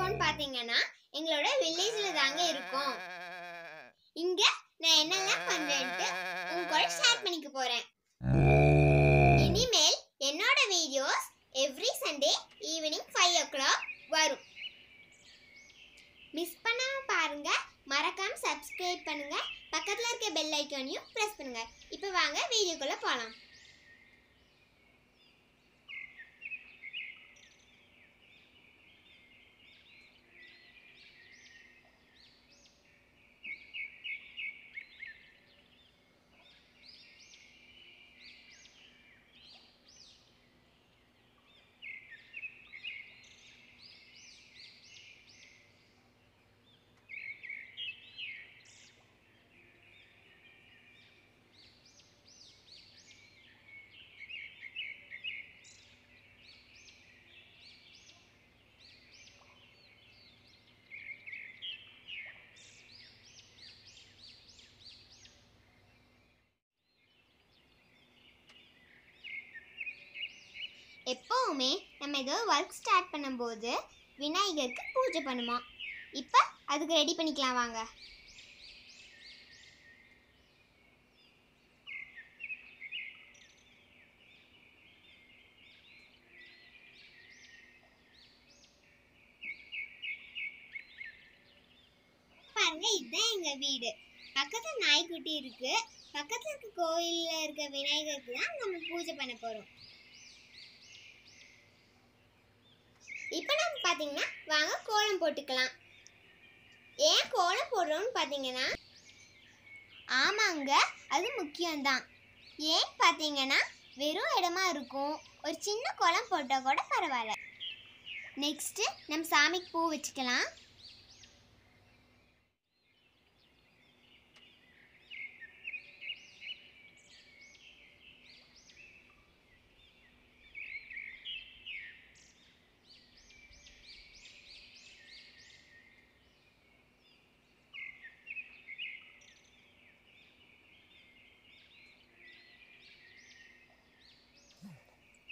இருக்கோம்னு பாத்தீங்கன்னா எங்களோட வில்லேஜ்ல தாங்க இருக்கோம் இங்க நான் என்னெல்லாம் பண்றேன்ட்டு உங்க ஷேர் பண்ணிக்க போறேன் இனிமேல் என்னோட videos every Sunday evening five o'clock வரும் மிஸ் பண்ணாம பாருங்க மறக்காம சப்ஸ்கிரைப் பண்ணுங்க பக்கத்துல இருக்க பெல் ஐக்கானையும் ப்ரெஸ் பண்ணுங்க இப்போ வாங்க வீடியோக்குள்ள போகலாம் எப்போவுமே நம்ம ஏதோ ஒர்க் ஸ்டார்ட் பண்ணும்போது விநாயகருக்கு பூஜை பண்ணுமா இப்போ அதுக்கு ரெடி பண்ணிக்கலாம் வாங்க பாருங்க இதுதான் எங்க வீடு பக்கத்துல நாய்க்குட்டி இருக்கு பக்கத்துல இருக்க கோயில்ல இருக்க விநாயகருக்கு தான் நம்ம பூஜை பண்ண போறோம் இப்போ நம்ம பார்த்தீங்கன்னா வாங்க கோலம் போட்டுக்கலாம் ஏன் கோலம் போடுறோம்னு பார்த்தீங்கன்னா ஆமாங்க அது முக்கியம்தான் ஏன் பார்த்தீங்கன்னா வெறும் இடமா இருக்கும் ஒரு சின்ன கோலம் போட்டால் கூட பரவாயில்ல நெக்ஸ்ட்டு நம்ம சாமிக்கு பூ வச்சுக்கலாம்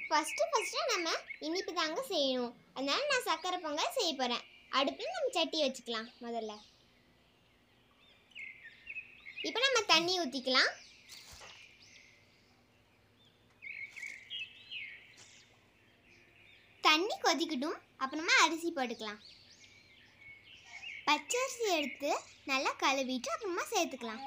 ஃபஸ்ட்டு ஃபஸ்ட்டு நம்ம இனிப்பு தாங்க செய்யணும் அதனால் நான் சர்க்கரை பொங்கல் செய்ய போகிறேன் அடுப்பில் நம்ம சட்டி வச்சுக்கலாம் முதல்ல இப்போ நம்ம தண்ணி ஊற்றிக்கலாம் தண்ணி கொதிக்கட்டும் அப்புறமா அரிசி போட்டுக்கலாம் பச்சரிசி எடுத்து நல்லா கழுவிட்டு அப்புறமா சேர்த்துக்கலாம்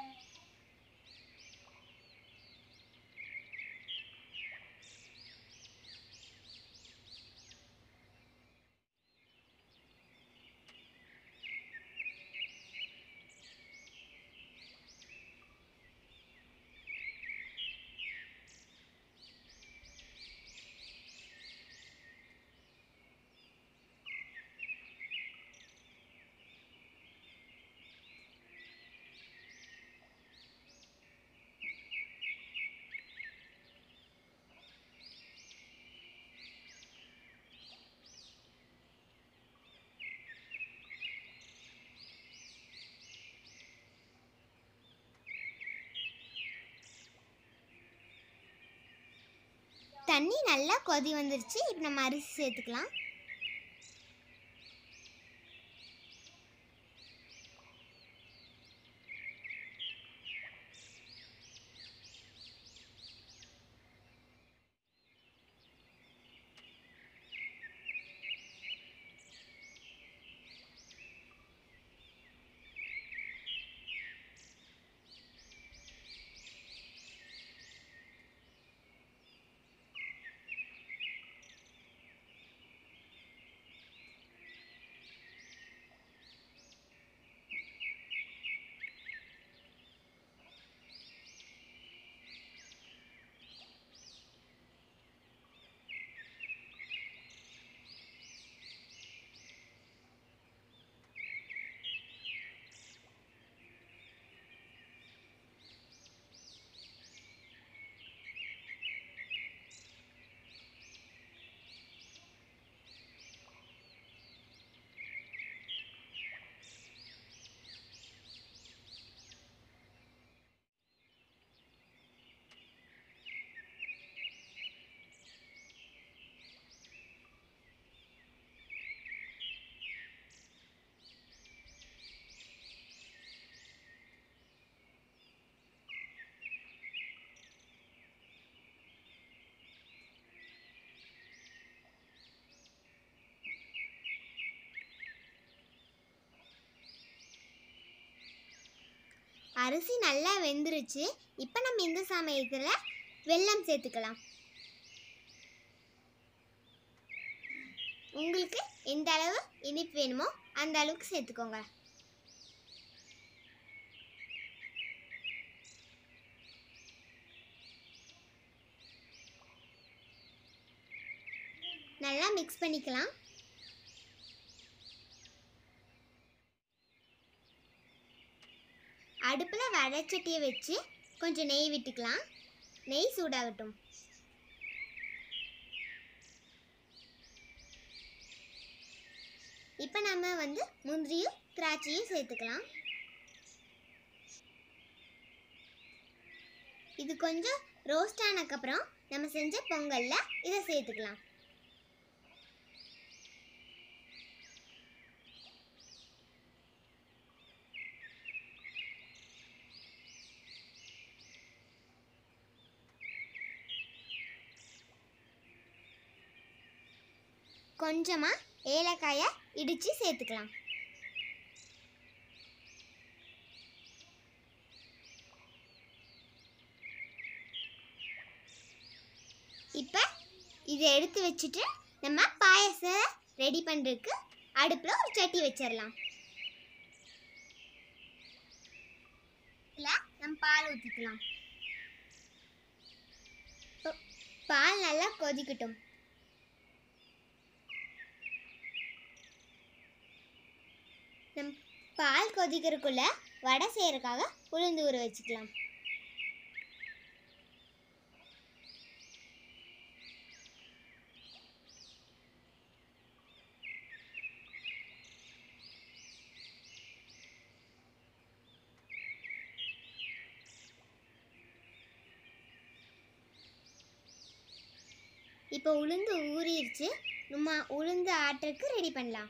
தண்ணி நல்லா கொதி வந்துருச்சு இப்போ நம்ம அரிசி சேர்த்துக்கலாம் அரிசி நல்லா வெந்துருச்சு இப்போ நம்ம இந்த சமயத்தில் வெல்லம் சேர்த்துக்கலாம் உங்களுக்கு எந்த அளவு இனிப்பு வேணுமோ அந்த அளவுக்கு சேர்த்துக்கோங்க நல்லா மிக்ஸ் பண்ணிக்கலாம் அடைச்சட்டியை வச்சு கொஞ்சம் நெய் விட்டுக்கலாம் நெய் சூடாகட்டும் இப்போ நம்ம வந்து முந்திரியும் திராட்சையும் சேர்த்துக்கலாம் இது கொஞ்சம் ரோஸ்ட் ஆனதுக்கப்புறம் நம்ம செஞ்ச பொங்கலில் இதை சேர்த்துக்கலாம் கொஞ்சமாக ஏலக்காயை இடித்து சேர்த்துக்கலாம் இப்போ இதை எடுத்து வச்சுட்டு நம்ம பாயசம் ரெடி பண்ணுறதுக்கு அடுப்பில் ஒரு சட்டி வச்சிடலாம் நம்ம பால் ஊற்றிக்கலாம் பால் நல்லா கொதிக்கட்டும் நம் பால் கொதிக்கிறதுக்குள்ளே வடை செய்கிறதுக்காக உளுந்து ஊற வச்சுக்கலாம் இப்போ உளுந்து ஊறிடுச்சு நம்ம உளுந்து ஆட்டுறதுக்கு ரெடி பண்ணலாம்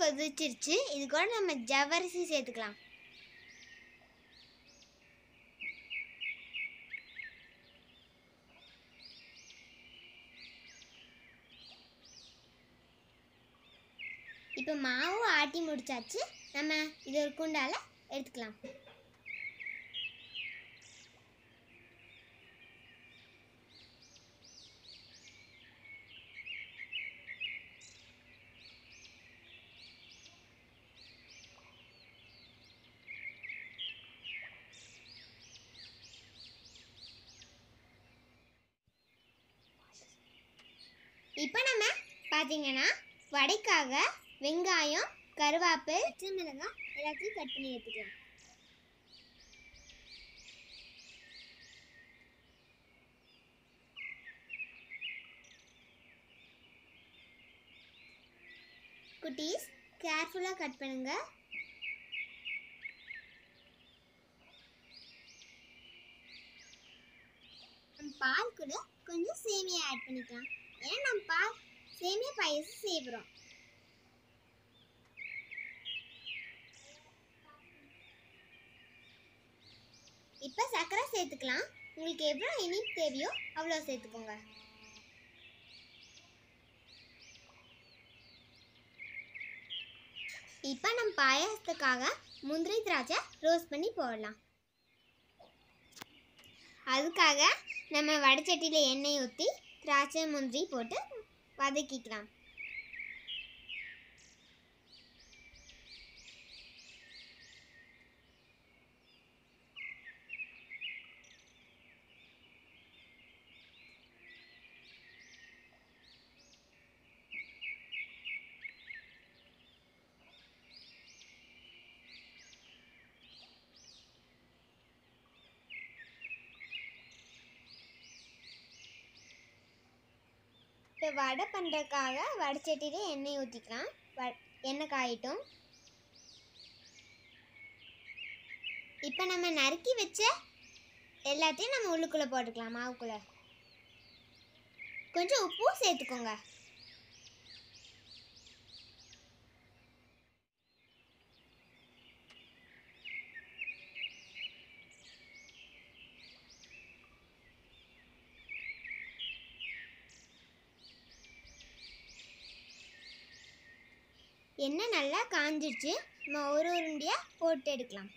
கொதிச்சிருச்சு இது கூட நம்ம ஜவரிசி சேர்த்துக்கலாம் இப்போ மாவு ஆட்டி முடிச்சாச்சு நம்ம இது ஒரு குண்டால் எடுத்துக்கலாம் இப்போ நம்ம பார்த்தீங்கன்னா வடைக்காக வெங்காயம் கருவேப்பில் பச்சை மிளகாய் எல்லாத்தையும் கட் பண்ணி எடுத்துக்கலாம் குட்டீஸ் கேர்ஃபுல்லாக கட் பண்ணுங்க பால் கூட கொஞ்சம் சேமியா ஆட் பண்ணிக்கலாம் சேமியா பாயசம் செய்ய போகிறோம் சர்க்கரை சேர்த்துக்கலாம் உங்களுக்கு எவ்வளோ இனிப்பு தேவையோ அவ்வளோ சேர்த்துக்கோங்க இப்போ நம்ம பாயசத்துக்காக முந்திரி திராட்சை ரோஸ்ட் பண்ணி போடலாம் அதுக்காக நம்ம வடச்சட்டியில் எண்ணெய் ஊற்றி திராட்சை முந்திரி போட்டு வதக்கிக்கலாம் இப்போ வடை பண்ணுறதுக்காக வடைச்சட்டியிலே எண்ணெய் ஊற்றிக்கலாம் வ எண்ணெய் காயிட்டும் இப்போ நம்ம நறுக்கி வச்ச எல்லாத்தையும் நம்ம உள்ளுக்குள்ளே போட்டுக்கலாம் மாவுக்குள்ளே கொஞ்சம் உப்பும் சேர்த்துக்கோங்க எண்ணெய் நல்லா காஞ்சிடுச்சு நம்ம ஒரு உருண்டியாக போட்டு எடுக்கலாம்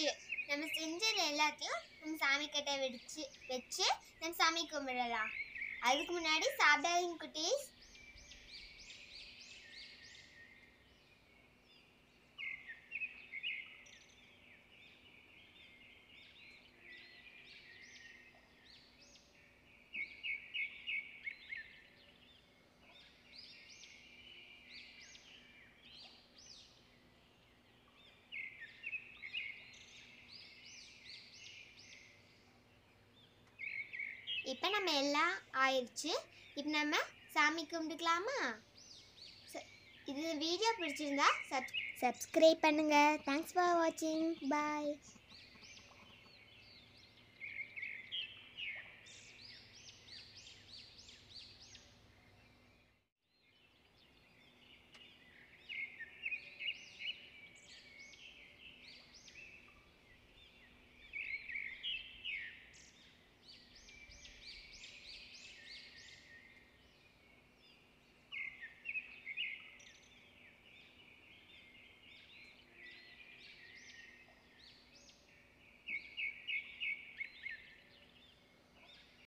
வச்சு நம்ம செஞ்சது எல்லாத்தையும் நம்ம சாமி கிட்ட வெடிச்சு வச்சு நம்ம சாமி கும்பிடலாம் அதுக்கு முன்னாடி சாப்பிடாதீங்க குட்டீஸ் இப்போ நம்ம எல்லாம் ஆயிடுச்சு இப்போ நம்ம சாமி கும்பிட்டுக்கலாமா இது வீடியோ பிடிச்சிருந்தா சப் சப்ஸ்கிரைப் பண்ணுங்கள் தேங்க்ஸ் ஃபார் வாட்சிங் பாய்